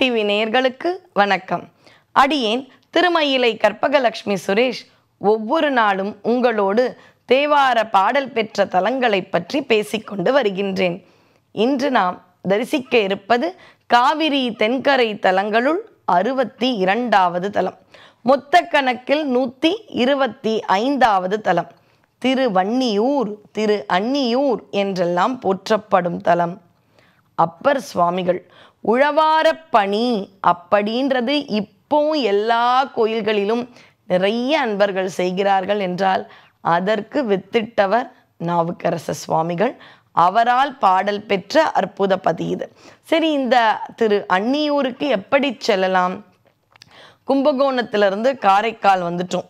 TV நேயர்களுக்கு வணக்கம் அடியேன் திருமயிலை கற்பகலட்சுமி சுரேஷ் ஒவ்வொரு நாளும் உங்களோடு தேவார பாடல் பெற்ற தலங்களை பற்றி பேசிக்கொண்டு வருகின்றேன் இன்று நாம் தரிசிக்க இருப்பது காவிரி தென்கரை தலங்களுள் அறுபத்தி இரண்டாவது தலம் மொத்த கணக்கில் நூற்றி இருபத்தி ஐந்தாவது தலம் திரு வன்னியூர் திரு அன்னியூர் என்றெல்லாம் போற்றப்படும் தலம் அப்பர் சுவாமிகள் உழவாரப் பணி அப்படின்றது இப்போவும் எல்லா கோயில்களிலும் நிறைய அன்பர்கள் செய்கிறார்கள் என்றால் அதற்கு வித்திட்டவர் நாவுக்கரச சுவாமிகள் அவரால் பாடல் பெற்ற அற்புத பதி இது சரி இந்த திரு அன்னியூருக்கு எப்படி செல்லலாம் கும்பகோணத்திலிருந்து காரைக்கால் வந்துட்டோம்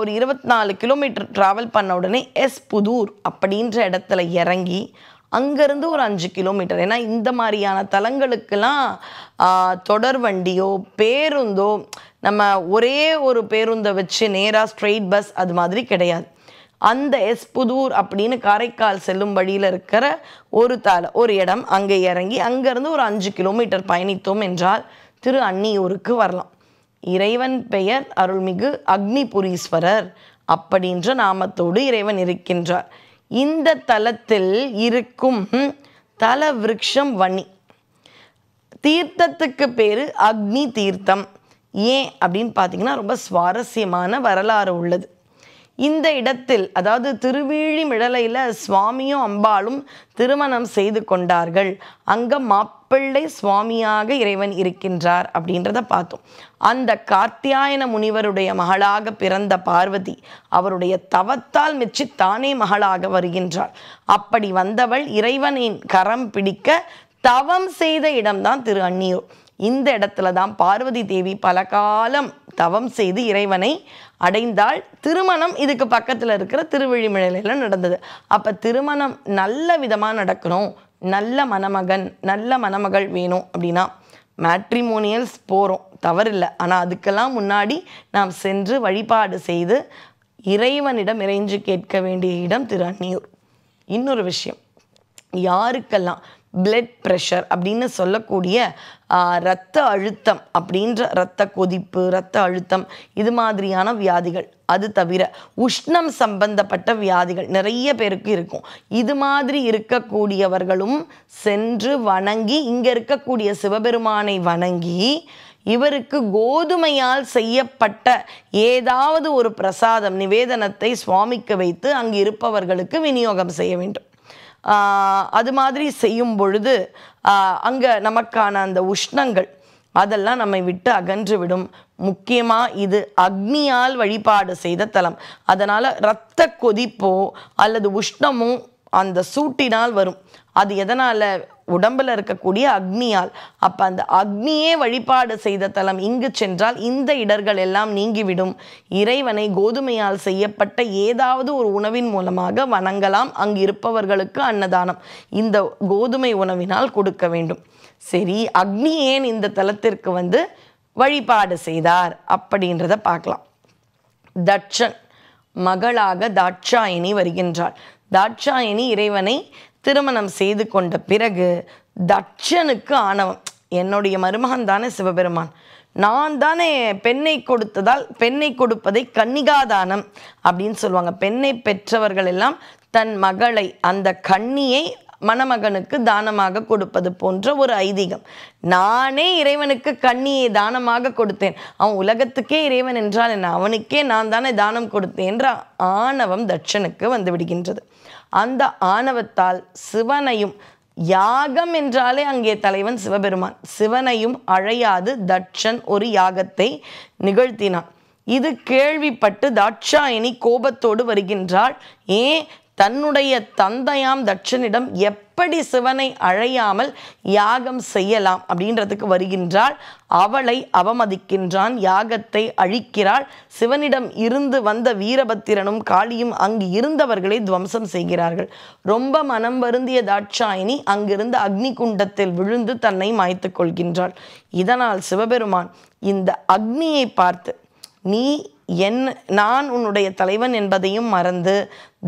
ஒரு இருபத்தி நாலு கிலோமீட்டர் ட்ராவல் பண்ண உடனே எஸ் புதூர் அப்படின்ற இடத்துல இறங்கி அங்கேருந்து ஒரு அஞ்சு கிலோமீட்டர் ஏன்னா இந்த மாதிரியான தலங்களுக்கெல்லாம் தொடர் வண்டியோ பேருந்தோ நம்ம ஒரே ஒரு பேருந்தை வச்சு நேராக ஸ்ட்ரெயிட் பஸ் அது மாதிரி கிடையாது அந்த எஸ் புதூர் அப்படின்னு காரைக்கால் செல்லும் வழியில் இருக்கிற ஒரு தல ஒரு இடம் அங்கே இறங்கி அங்கேருந்து ஒரு அஞ்சு கிலோமீட்டர் பயணித்தோம் என்றால் திரு அன்னியூருக்கு வரலாம் இறைவன் பெயர் அருள்மிகு அக்னிபுரீஸ்வரர் அப்படின்ற நாமத்தோடு இறைவன் இருக்கின்றார் இந்த தலத்தில் இருக்கும் தல விருட்சம் வன்னி தீர்த்தத்துக்கு பேர் அக்னி தீர்த்தம் ஏன் அப்படின்னு பார்த்தீங்கன்னா ரொம்ப சுவாரஸ்யமான வரலாறு உள்ளது இந்த இடத்தில் அதாவது திருவிழிமிழலையில் சுவாமியும் அம்பாளும் திருமணம் செய்து கொண்டார்கள் அங்கே மாப்பிள்ளை சுவாமியாக இறைவன் இருக்கின்றார் அப்படின்றத பார்த்தோம் அந்த கார்த்தியாயன முனிவருடைய மகளாக பிறந்த பார்வதி அவருடைய தவத்தால் மிச்சி தானே மகளாக வருகின்றாள் அப்படி வந்தவள் இறைவனின் கரம் பிடிக்க தவம் செய்த இடம்தான் திரு அந்நியூர் இந்த இடத்துல தான் பார்வதி தேவி பல காலம் தவம் செய்து இறைவனை அடைந்தால் திருமணம் இதுக்கு பக்கத்தில் இருக்கிற திருவிழிமலையில் நடந்தது அப்போ திருமணம் நல்ல விதமாக நடக்கணும் நல்ல மணமகன் நல்ல மணமகள் வேணும் அப்படின்னா மேட்ரிமோனியல்ஸ் போகிறோம் தவறில்லை ஆனால் அதுக்கெல்லாம் முன்னாடி நாம் சென்று வழிபாடு செய்து இறைவனிடம் இறைஞ்சு கேட்க வேண்டிய இடம் திரு அன்னியூர் இன்னொரு விஷயம் யாருக்கெல்லாம் பிளட் ப்ரெஷர் அப்படின்னு சொல்லக்கூடிய இரத்த அழுத்தம் அப்படின்ற இரத்த கொதிப்பு இரத்த அழுத்தம் இது மாதிரியான வியாதிகள் அது தவிர உஷ்ணம் சம்பந்தப்பட்ட வியாதிகள் நிறைய பேருக்கு இருக்கும் இது மாதிரி இருக்கக்கூடியவர்களும் சென்று வணங்கி இங்கே இருக்கக்கூடிய சிவபெருமானை வணங்கி இவருக்கு கோதுமையால் செய்யப்பட்ட ஏதாவது ஒரு பிரசாதம் நிவேதனத்தை சுவாமிக்கு வைத்து அங்கு இருப்பவர்களுக்கு விநியோகம் செய்ய வேண்டும் அது மாதிரி செய்யும் பொழுது அங்கே நமக்கான அந்த உஷ்ணங்கள் அதெல்லாம் நம்மை விட்டு அகன்று விடும் முக்கியமாக இது அக்னியால் வழிபாடு செய்த தலம் அதனால் இரத்த கொதிப்போ அல்லது உஷ்ணமும் அந்த சூட்டினால் வரும் அது எதனால் உடம்பில் இருக்கக்கூடிய அக்னியால் அப்போ அந்த அக்னியே வழிபாடு செய்த தலம் இங்கு சென்றால் இந்த இடர்கள் எல்லாம் நீங்கிவிடும் இறைவனை கோதுமையால் செய்யப்பட்ட ஏதாவது ஒரு உணவின் மூலமாக வணங்கலாம் அங்கு இருப்பவர்களுக்கு அன்னதானம் இந்த கோதுமை உணவினால் கொடுக்க வேண்டும் சரி அக்னி ஏன் இந்த தலத்திற்கு வந்து வழிபாடு செய்தார் அப்படின்றத பார்க்கலாம் தட்சன் மகளாக தாட்சாயினி வருகின்றாள் தாட்சாயணி இறைவனை திருமணம் செய்து கொண்ட பிறகு தட்சனுக்கு ஆணவம் என்னுடைய மருமகன் தானே சிவபெருமான் நான் தானே பெண்ணை கொடுத்ததால் பெண்ணை கொடுப்பதை கன்னிகாதானம் அப்படின்னு சொல்லுவாங்க பெண்ணை பெற்றவர்கள் எல்லாம் தன் மகளை அந்த கன்னியை மணமகனுக்கு தானமாக கொடுப்பது போன்ற ஒரு ஐதீகம் நானே இறைவனுக்கு கண்ணியை தானமாக கொடுத்தேன் அவன் உலகத்துக்கே இறைவன் என்றால் என்ன அவனுக்கே நான் தானே தானம் கொடுத்தேன் என்ற ஆணவம் தட்சனுக்கு வந்து விடுகின்றது அந்த ஆணவத்தால் சிவனையும் யாகம் என்றாலே அங்கே தலைவன் சிவபெருமான் சிவனையும் அழையாது தட்சன் ஒரு யாகத்தை நிகழ்த்தினான் இது கேள்விப்பட்டு தாட்சாயணி கோபத்தோடு வருகின்றாள் ஏன் தன்னுடைய தந்தையாம் தட்சனிடம் எப்படி சிவனை அழையாமல் யாகம் செய்யலாம் அப்படின்றதுக்கு வருகின்றாள் அவளை அவமதிக்கின்றான் யாகத்தை அழிக்கிறாள் சிவனிடம் இருந்து வந்த வீரபத்திரனும் காளியும் அங்கு இருந்தவர்களை துவம்சம் செய்கிறார்கள் ரொம்ப மனம் வருந்திய தாட்சாயினி அங்கிருந்த அக்னி குண்டத்தில் விழுந்து தன்னை மாய்த்து கொள்கின்றாள் இதனால் சிவபெருமான் இந்த அக்னியை பார்த்து நீ என் நான் உன்னுடைய தலைவன் என்பதையும் மறந்து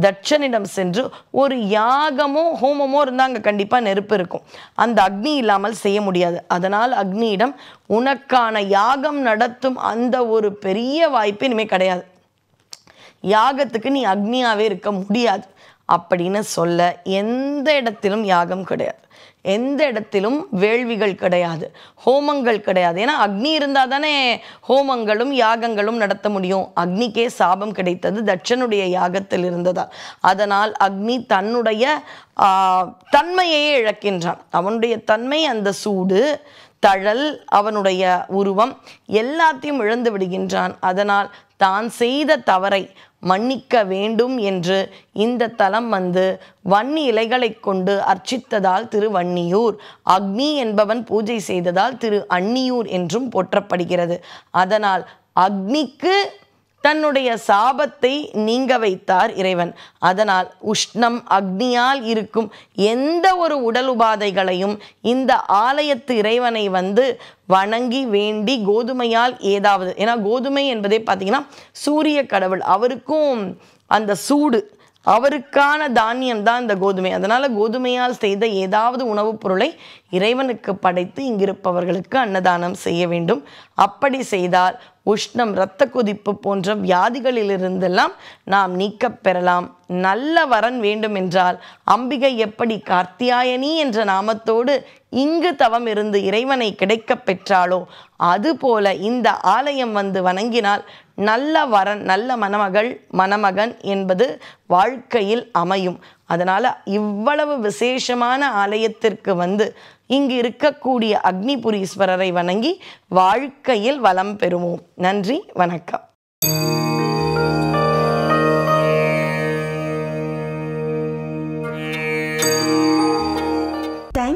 தட்சனிடம் சென்று ஒரு யாகமோ ஹோமமோ இருந்தால் அங்கே கண்டிப்பாக நெருப்பு இருக்கும் அந்த அக்னி இல்லாமல் செய்ய முடியாது அதனால் அக்னியிடம் உனக்கான யாகம் நடத்தும் அந்த ஒரு பெரிய வாய்ப்பு இனிமேல் கிடையாது யாகத்துக்கு நீ அக்னியாகவே இருக்க முடியாது அப்படின்னு சொல்ல எந்த இடத்திலும் யாகம் கிடையாது எந்த இடத்திலும் வேள்விகள் கிடையாது ஹோமங்கள் கிடையாது ஏன்னா அக்னி இருந்தால் தானே ஹோமங்களும் யாகங்களும் நடத்த முடியும் அக்னிக்கே சாபம் கிடைத்தது தட்சனுடைய யாகத்தில் இருந்ததா அதனால் அக்னி தன்னுடைய தன்மையையே இழக்கின்றான் அவனுடைய தன்மை அந்த சூடு தழல் அவனுடைய உருவம் எல்லாத்தையும் இழந்து விடுகின்றான் அதனால் தான் செய்த தவறை மன்னிக்க வேண்டும் என்று இந்த தலம் வந்து வன்னி இலைகளை கொண்டு அர்ச்சித்ததால் திரு வன்னியூர் அக்னி என்பவன் பூஜை செய்ததால் திரு அன்னியூர் என்றும் போற்றப்படுகிறது அதனால் அக்னிக்கு தன்னுடைய சாபத்தை நீங்க வைத்தார் இறைவன் அதனால் உஷ்ணம் அக்னியால் இருக்கும் எந்த ஒரு உடல் உபாதைகளையும் இந்த ஆலயத்து இறைவனை வந்து வணங்கி வேண்டி கோதுமையால் ஏதாவது ஏன்னா கோதுமை என்பதே பார்த்தீங்கன்னா சூரிய கடவுள் அவருக்கும் அந்த சூடு அவருக்கான தானியம் தான் இந்த கோதுமை அதனால் கோதுமையால் செய்த ஏதாவது உணவுப் பொருளை இறைவனுக்கு படைத்து இங்கிருப்பவர்களுக்கு அன்னதானம் செய்ய வேண்டும் அப்படி செய்தால் உஷ்ணம் இரத்த கொதிப்பு போன்ற வியாதிகளிலிருந்தெல்லாம் நாம் நீக்கப் பெறலாம் நல்ல வரன் வேண்டும் என்றால் அம்பிகை எப்படி கார்த்தியாயனி என்ற நாமத்தோடு இங்கு தவம் இருந்து இறைவனை கிடைக்கப் பெற்றாலோ அதுபோல இந்த ஆலயம் வந்து வணங்கினால் நல்ல வரன் நல்ல மணமகள் மணமகன் என்பது வாழ்க்கையில் அமையும் அதனால் இவ்வளவு விசேஷமான ஆலயத்திற்கு வந்து இங்கு இருக்கக்கூடிய அக்னிபுரீஸ்வரரை வணங்கி வாழ்க்கையில் வளம் பெறுவோம் நன்றி வணக்கம்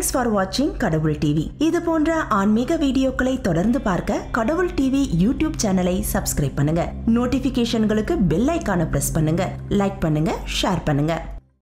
தேங்க்ஸ் ஃபார் வாட்சிங் கடவுள் டிவி இது போன்ற ஆன்மீக வீடியோக்களை தொடர்ந்து பார்க்க கடவுள் டிவி யூடியூப் சேனலை சப்ஸ்கிரைப் பண்ணுங்க நோட்டிபிகேஷன்களுக்கு பெல் ஐக்கான பிரஸ் பண்ணுங்க லைக் பண்ணுங்க ஷேர் பண்ணுங்க